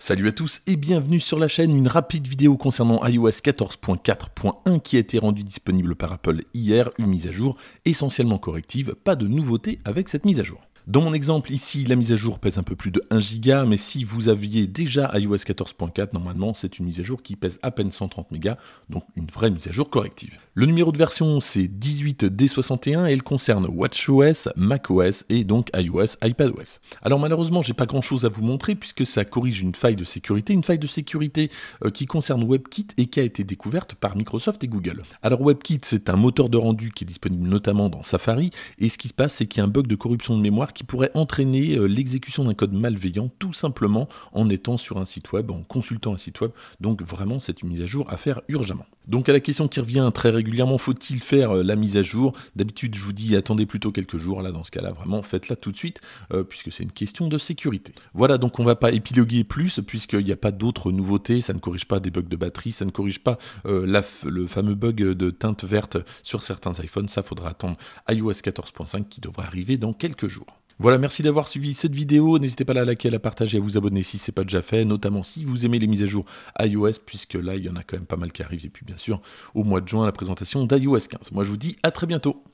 Salut à tous et bienvenue sur la chaîne. Une rapide vidéo concernant iOS 14.4.1 qui a été rendue disponible par Apple hier, une mise à jour essentiellement corrective, pas de nouveauté avec cette mise à jour. Dans mon exemple ici, la mise à jour pèse un peu plus de 1 giga, mais si vous aviez déjà iOS 14.4, normalement c'est une mise à jour qui pèse à peine 130 mégas, donc une vraie mise à jour corrective. Le numéro de version c'est 18D61 et il concerne WatchOS, macOS et donc iOS, iPadOS. Alors malheureusement j'ai pas grand chose à vous montrer puisque ça corrige une faille de sécurité, une faille de sécurité euh, qui concerne WebKit et qui a été découverte par Microsoft et Google. Alors WebKit c'est un moteur de rendu qui est disponible notamment dans Safari et ce qui se passe c'est qu'il y a un bug de corruption de mémoire qui pourrait entraîner euh, l'exécution d'un code malveillant tout simplement en étant sur un site web, en consultant un site web. Donc vraiment c'est une mise à jour à faire urgemment. Donc à la question qui revient très régulièrement régulièrement faut-il faire euh, la mise à jour. D'habitude, je vous dis attendez plutôt quelques jours. Là, dans ce cas-là, vraiment, faites-la tout de suite, euh, puisque c'est une question de sécurité. Voilà, donc on va pas épiloguer plus, puisqu'il n'y a pas d'autres nouveautés. Ça ne corrige pas des bugs de batterie, ça ne corrige pas euh, le fameux bug de teinte verte sur certains iPhones. Ça faudra attendre iOS 14.5 qui devrait arriver dans quelques jours. Voilà, merci d'avoir suivi cette vidéo. N'hésitez pas à la liker, à la partager, à vous abonner si ce n'est pas déjà fait, notamment si vous aimez les mises à jour iOS, puisque là, il y en a quand même pas mal qui arrivent. Et puis, bien sûr, au mois de juin, la présentation d'iOS 15. Moi, je vous dis à très bientôt.